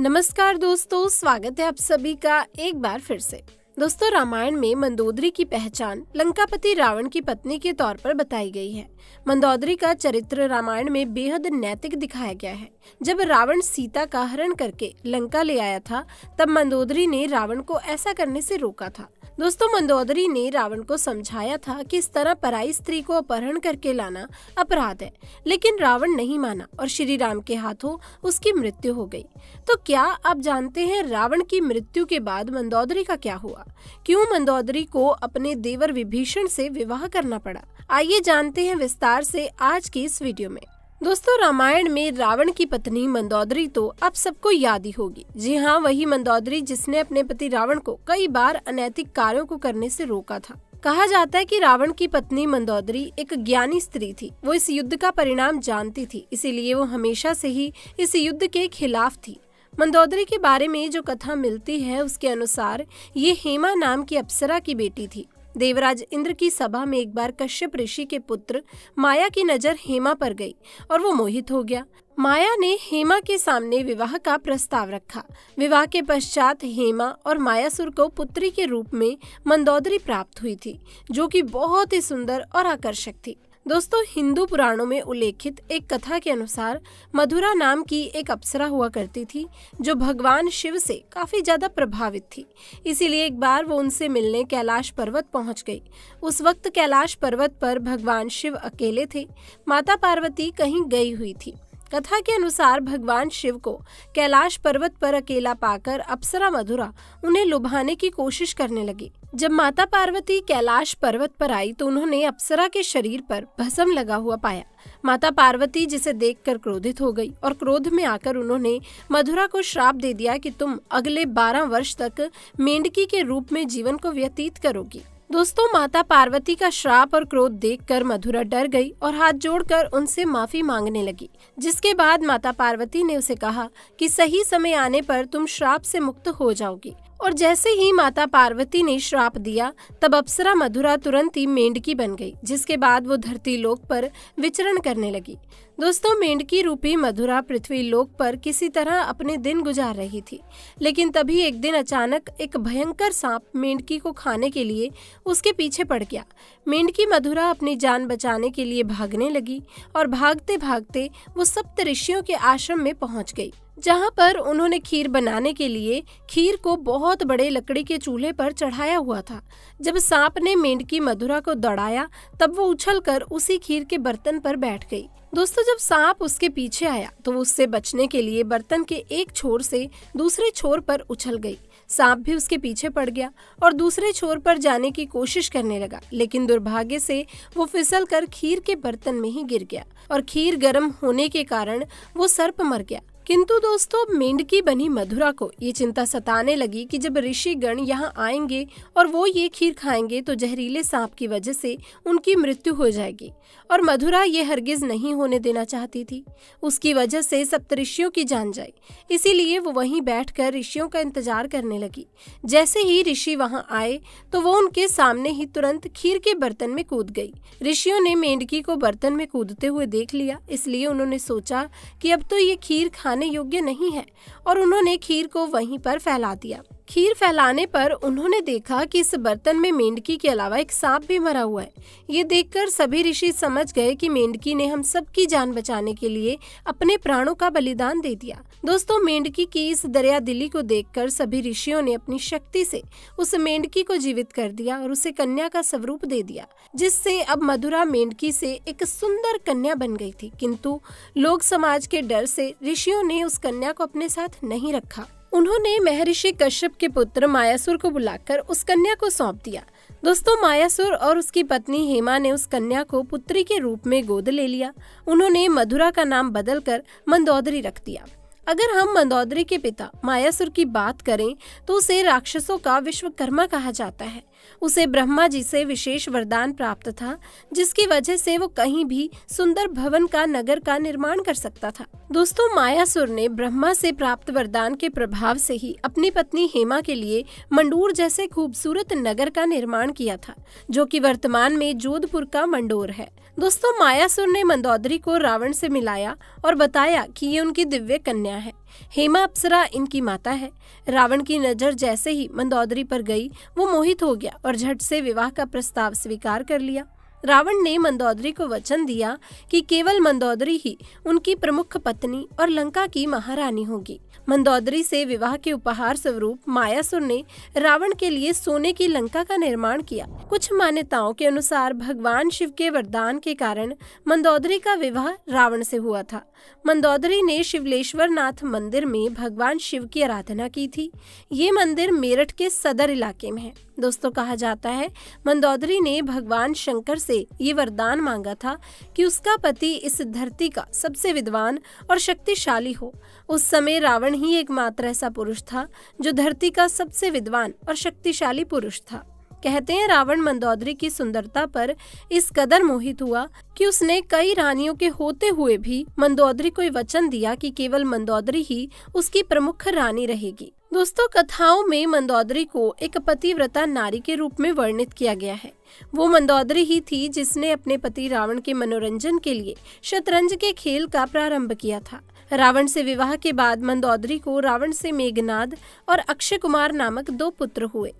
नमस्कार दोस्तों स्वागत है आप सभी का एक बार फिर से दोस्तों रामायण में मंदोदरी की पहचान लंकापति रावण की पत्नी के तौर पर बताई गई है मंदोदरी का चरित्र रामायण में बेहद नैतिक दिखाया गया है जब रावण सीता का हरण करके लंका ले आया था तब मंदोदरी ने रावण को ऐसा करने से रोका था दोस्तों मंदोदरी ने रावण को समझाया था कि इस तरह पराई स्त्री को अपहरण करके लाना अपराध है लेकिन रावण नहीं माना और श्री राम के हाथों उसकी मृत्यु हो गई तो क्या आप जानते हैं रावण की मृत्यु के बाद मंदोदरी का क्या हुआ क्यों मंदोदरी को अपने देवर विभीषण से विवाह करना पड़ा आइए जानते हैं विस्तार से आज की इस वीडियो में दोस्तों रामायण में रावण की पत्नी मंदोदरी तो अब सबको याद ही होगी जी हाँ वही मंदोदरी जिसने अपने पति रावण को कई बार अनैतिक कार्यों को करने से रोका था कहा जाता है कि रावण की पत्नी मंदोदरी एक ज्ञानी स्त्री थी वो इस युद्ध का परिणाम जानती थी इसीलिए वो हमेशा से ही इस युद्ध के खिलाफ थी मंदोदरी के बारे में जो कथा मिलती है उसके अनुसार ये हेमा नाम की अप्सरा की बेटी थी देवराज इंद्र की सभा में एक बार कश्यप ऋषि के पुत्र माया की नजर हेमा पर गई और वो मोहित हो गया माया ने हेमा के सामने विवाह का प्रस्ताव रखा विवाह के पश्चात हेमा और मायासुर को पुत्री के रूप में मंदौदरी प्राप्त हुई थी जो कि बहुत ही सुंदर और आकर्षक थी दोस्तों हिंदू पुराणों में उल्लेखित एक कथा के अनुसार मधुरा नाम की एक अप्सरा हुआ करती थी जो भगवान शिव से काफ़ी ज़्यादा प्रभावित थी इसीलिए एक बार वो उनसे मिलने कैलाश पर्वत पहुंच गई उस वक्त कैलाश पर्वत पर भगवान शिव अकेले थे माता पार्वती कहीं गई हुई थी कथा के अनुसार भगवान शिव को कैलाश पर्वत पर अकेला पाकर अप्सरा मधुरा उन्हें लुभाने की कोशिश करने लगी जब माता पार्वती कैलाश पर्वत पर आई तो उन्होंने अप्सरा के शरीर पर भस्म लगा हुआ पाया माता पार्वती जिसे देखकर क्रोधित हो गई और क्रोध में आकर उन्होंने मधुरा को श्राप दे दिया कि तुम अगले बारह वर्ष तक मेंढकी के रूप में जीवन को व्यतीत करोगी दोस्तों माता पार्वती का श्राप और क्रोध देखकर मधुरा डर गई और हाथ जोड़कर उनसे माफी मांगने लगी जिसके बाद माता पार्वती ने उसे कहा कि सही समय आने पर तुम श्राप से मुक्त हो जाओगी और जैसे ही माता पार्वती ने श्राप दिया तब अप्सरा मधुरा तुरंत ही मेंढकी बन गई जिसके बाद वो धरती लोक पर विचरण करने लगी दोस्तों मेंढकी रूपी मधुरा पृथ्वी लोक पर किसी तरह अपने दिन गुजार रही थी लेकिन तभी एक दिन अचानक एक भयंकर सांप मेंढकी को खाने के लिए उसके पीछे पड़ गया मेंढकी मधुरा अपनी जान बचाने के लिए भागने लगी और भागते भागते वो सप्त ऋषियों के आश्रम में पहुंच गई जहां पर उन्होंने खीर बनाने के लिए खीर को बहुत बड़े लकड़ी के चूल्हे पर चढ़ाया हुआ था जब सांप ने मेंढकी मधुरा को दौड़ाया तब वो उछलकर उसी खीर के बर्तन पर बैठ गई दोस्तों जब सांप उसके पीछे आया तो उससे बचने के लिए बर्तन के एक छोर से दूसरे छोर पर उछल गई सांप भी उसके पीछे पड़ गया और दूसरे छोर पर जाने की कोशिश करने लगा लेकिन दुर्भाग्य से वो फिसल कर खीर के बर्तन में ही गिर गया और खीर गर्म होने के कारण वो सर्प मर गया किंतु दोस्तों मेंढकी बनी मधुरा को ये चिंता सताने लगी कि जब गण यहाँ आएंगे और वो ये खीर खाएंगे तो जहरीले सांप की वजह से उनकी मृत्यु हो जाएगी और मधुरा ये हरगिज नहीं होने देना चाहती थी उसकी वजह से सप्तऋषियों की जान जाए इसीलिए वो वहीं बैठकर ऋषियों का इंतजार करने लगी जैसे ही ऋषि वहाँ आए तो वो उनके सामने ही तुरंत खीर के बर्तन में कूद गई ऋषियों ने मेंढकी को बर्तन में कूदते हुए देख लिया इसलिए उन्होंने सोचा कि अब तो ये खीर खा खाने योग्य नहीं है और उन्होंने खीर को वहीं पर फैला दिया खीर फैलाने पर उन्होंने देखा कि इस बर्तन में मेंढकी के अलावा एक सांप भी मरा हुआ है ये देखकर सभी ऋषि समझ गए कि मेंढकी ने हम सबकी जान बचाने के लिए अपने प्राणों का बलिदान दे दिया दोस्तों मेंढकी की इस दरिया दिली को देखकर सभी ऋषियों ने अपनी शक्ति से उस मेंढकी को जीवित कर दिया और उसे कन्या का स्वरूप दे दिया जिससे अब मधुरा मेंढकी से एक सुंदर कन्या बन गई थी किंतु लोग समाज के डर से ऋषियों ने उस कन्या को अपने साथ नहीं रखा उन्होंने महर्षि कश्यप के पुत्र मायासुर को बुलाकर उस कन्या को सौंप दिया दोस्तों मायासुर और उसकी पत्नी हेमा ने उस कन्या को पुत्री के रूप में गोद ले लिया उन्होंने मधुरा का नाम बदलकर मंदौदरी रख दिया अगर हम मंदौदरी के पिता मायासुर की बात करें तो उसे राक्षसों का विश्वकर्मा कहा जाता है उसे ब्रह्मा जी से विशेष वरदान प्राप्त था जिसकी वजह से वो कहीं भी सुंदर भवन का नगर का निर्माण कर सकता था दोस्तों मायासुर ने ब्रह्मा से प्राप्त वरदान के प्रभाव से ही अपनी पत्नी हेमा के लिए मंडूर जैसे खूबसूरत नगर का निर्माण किया था जो कि वर्तमान में जोधपुर का मंडोर है दोस्तों मायासुर ने मंदौदरी को रावण से मिलाया और बताया कि ये उनकी दिव्य कन्या है हेमा अप्सरा इनकी माता है रावण की नजर जैसे ही मंदौदरी पर गई वो मोहित हो गया और झट से विवाह का प्रस्ताव स्वीकार कर लिया रावण ने मंदौदरी को वचन दिया कि केवल मंदौदरी ही उनकी प्रमुख पत्नी और लंका की महारानी होगी मंदौदरी से विवाह के उपहार स्वरूप मायासुर ने रावण के लिए सोने की लंका का निर्माण किया कुछ मान्यताओं के अनुसार भगवान शिव के वरदान के कारण मंदौदरी का विवाह रावण से हुआ था मंदौदरी ने शिवलेश्वर नाथ मंदिर में भगवान शिव की आराधना की थी ये मंदिर मेरठ के सदर इलाके में है दोस्तों कहा जाता है मंदौदरी ने भगवान शंकर से ये वरदान मांगा था कि उसका पति इस धरती का सबसे विद्वान और शक्तिशाली हो उस समय रावण ही एकमात्र ऐसा पुरुष था जो धरती का सबसे विद्वान और शक्तिशाली पुरुष था कहते हैं रावण मंदौदरी की सुंदरता पर इस कदर मोहित हुआ कि उसने कई रानियों के होते हुए भी मंदौदरी को वचन दिया कि केवल मंदौदरी ही उसकी प्रमुख रानी रहेगी दोस्तों कथाओं में मंदौदरी को एक पतिव्रता नारी के रूप में वर्णित किया गया है वो मंदौदरी ही थी जिसने अपने पति रावण के मनोरंजन के लिए शतरंज के खेल का प्रारंभ किया था रावण से विवाह के बाद मंदौदरी को रावण से मेघनाद और अक्षय कुमार नामक दो पुत्र हुए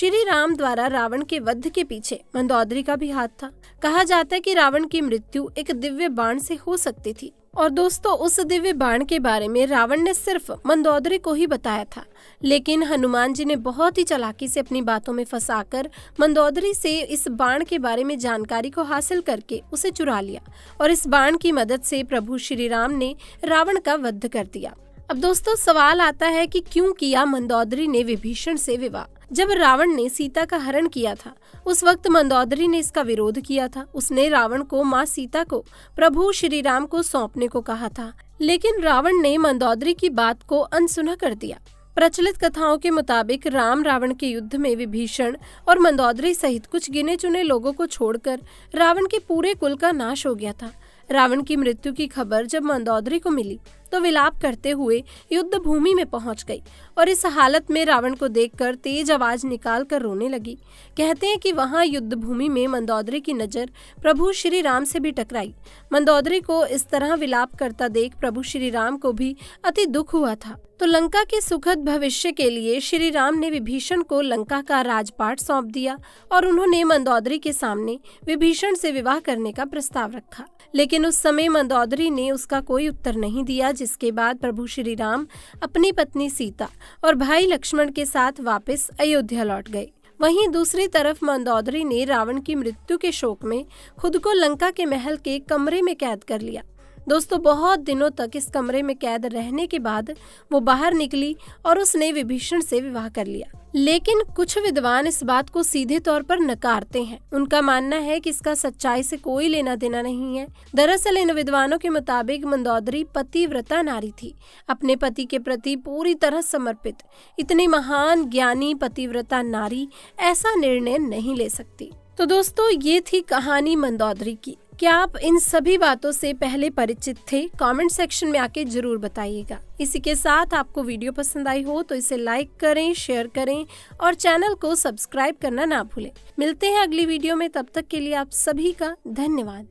श्री राम द्वारा रावण के वध के पीछे मंदौदरी का भी हाथ था कहा जाता है कि रावण की मृत्यु एक दिव्य बाण से हो सकती थी और दोस्तों उस दिव्य बाण के बारे में रावण ने सिर्फ मंदोदरी को ही बताया था लेकिन हनुमान जी ने बहुत ही चलाकी से अपनी बातों में फंसाकर मंदोदरी से इस बाण के बारे में जानकारी को हासिल करके उसे चुरा लिया और इस बाण की मदद से प्रभु श्री राम ने रावण का वध कर दिया अब दोस्तों सवाल आता है कि क्यों किया मंदोदरी ने विभीषण से विवाह जब रावण ने सीता का हरण किया था उस वक्त मंदौदरी ने इसका विरोध किया था उसने रावण को माँ सीता को प्रभु श्री राम को सौंपने को कहा था लेकिन रावण ने मंदौदरी की बात को अनसुना कर दिया प्रचलित कथाओं के मुताबिक राम रावण के युद्ध में विभीषण और मंदौदरी सहित कुछ गिने चुने लोगों को छोड़कर रावण के पूरे कुल का नाश हो गया था रावण की मृत्यु की खबर जब मंदौदरी को मिली तो विलाप करते हुए युद्ध भूमि में पहुंच गई और इस हालत में रावण को देखकर तेज आवाज निकाल कर रोने लगी कहते हैं कि वहां युद्ध भूमि में मंदौदरी की नजर प्रभु श्री राम से भी टकराई मंदौदरी को इस तरह विलाप करता देख प्रभु श्री राम को भी अति दुख हुआ था तो लंका के सुखद भविष्य के लिए श्री राम ने विभीषण को लंका का राजपाट सौंप दिया और उन्होंने मंदौदरी के सामने विभीषण से विवाह करने का प्रस्ताव रखा लेकिन उस समय मंदौदरी ने उसका कोई उत्तर नहीं दिया जिसके बाद प्रभु श्री राम अपनी पत्नी सीता और भाई लक्ष्मण के साथ वापस अयोध्या लौट गए वहीं दूसरी तरफ मंदौदरी ने रावण की मृत्यु के शोक में खुद को लंका के महल के कमरे में कैद कर लिया दोस्तों बहुत दिनों तक इस कमरे में कैद रहने के बाद वो बाहर निकली और उसने विभीषण से विवाह कर लिया लेकिन कुछ विद्वान इस बात को सीधे तौर पर नकारते हैं उनका मानना है कि इसका सच्चाई से कोई लेना देना नहीं है दरअसल इन विद्वानों के मुताबिक मंदौदरी पतिव्रता नारी थी अपने पति के प्रति पूरी तरह समर्पित इतनी महान ज्ञानी पतिव्रता नारी ऐसा निर्णय नहीं ले सकती तो दोस्तों ये थी कहानी मंदौदरी की क्या आप इन सभी बातों से पहले परिचित थे कमेंट सेक्शन में आके जरूर बताइएगा इसी के साथ आपको वीडियो पसंद आई हो तो इसे लाइक करें शेयर करें और चैनल को सब्सक्राइब करना ना भूलें मिलते हैं अगली वीडियो में तब तक के लिए आप सभी का धन्यवाद